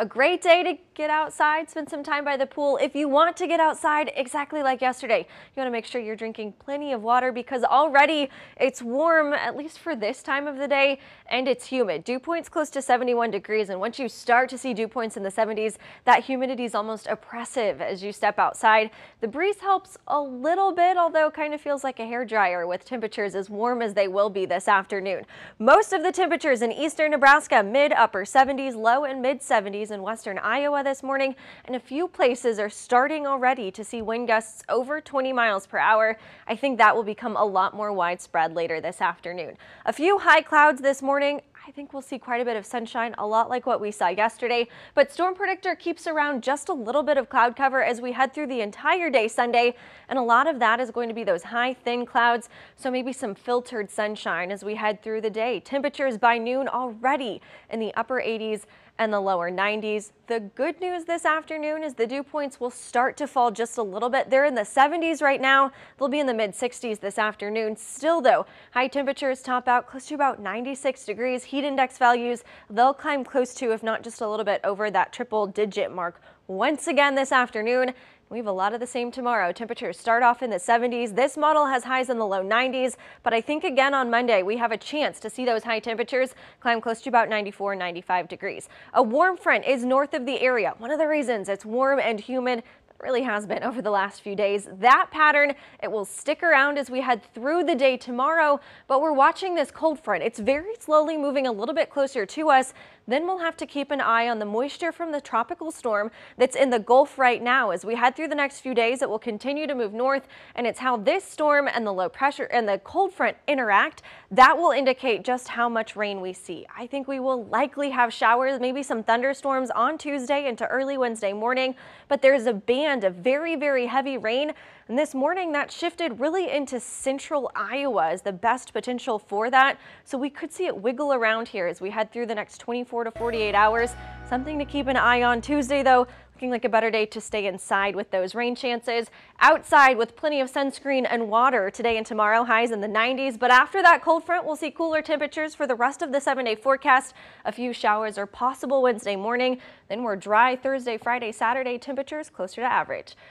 A great day to get outside, spend some time by the pool. If you want to get outside, exactly like yesterday, you want to make sure you're drinking plenty of water because already it's warm, at least for this time of the day, and it's humid. Dew points close to 71 degrees, and once you start to see dew points in the 70s, that humidity is almost oppressive as you step outside. The breeze helps a little bit, although kind of feels like a hair dryer with temperatures as warm as they will be this afternoon. Most of the temperatures in eastern Nebraska, mid-upper 70s, low and mid-70s in western Iowa this morning, and a few places are starting already to see wind gusts over 20 miles per hour. I think that will become a lot more widespread later this afternoon. A few high clouds this morning. I think we'll see quite a bit of sunshine, a lot like what we saw yesterday. But Storm Predictor keeps around just a little bit of cloud cover as we head through the entire day Sunday. And a lot of that is going to be those high, thin clouds. So maybe some filtered sunshine as we head through the day. Temperatures by noon already in the upper 80s and the lower 90s. The good news this afternoon is the dew points will start to fall just a little bit. They're in the 70s right now. They'll be in the mid 60s this afternoon. Still though, high temperatures top out close to about 96 degrees heat index values, they'll climb close to, if not just a little bit over that triple digit mark once again this afternoon. We have a lot of the same tomorrow. Temperatures start off in the 70s. This model has highs in the low 90s, but I think again on Monday we have a chance to see those high temperatures climb close to about 94, 95 degrees. A warm front is north of the area. One of the reasons it's warm and humid really has been over the last few days. That pattern, it will stick around as we head through the day tomorrow, but we're watching this cold front. It's very slowly moving a little bit closer to us. Then we'll have to keep an eye on the moisture from the tropical storm that's in the Gulf right now. As we head through the next few days, it will continue to move north, and it's how this storm and the low pressure and the cold front interact that will indicate just how much rain we see. I think we will likely have showers, maybe some thunderstorms on Tuesday into early Wednesday morning, but there's a band and a very, very heavy rain. And this morning that shifted really into central Iowa is the best potential for that. So we could see it wiggle around here as we head through the next 24 to 48 hours. Something to keep an eye on Tuesday, though. Looking like a better day to stay inside with those rain chances. Outside with plenty of sunscreen and water today and tomorrow, highs in the 90s. But after that cold front, we'll see cooler temperatures for the rest of the seven day forecast. A few showers are possible Wednesday morning. Then we're dry Thursday, Friday, Saturday temperatures closer to average.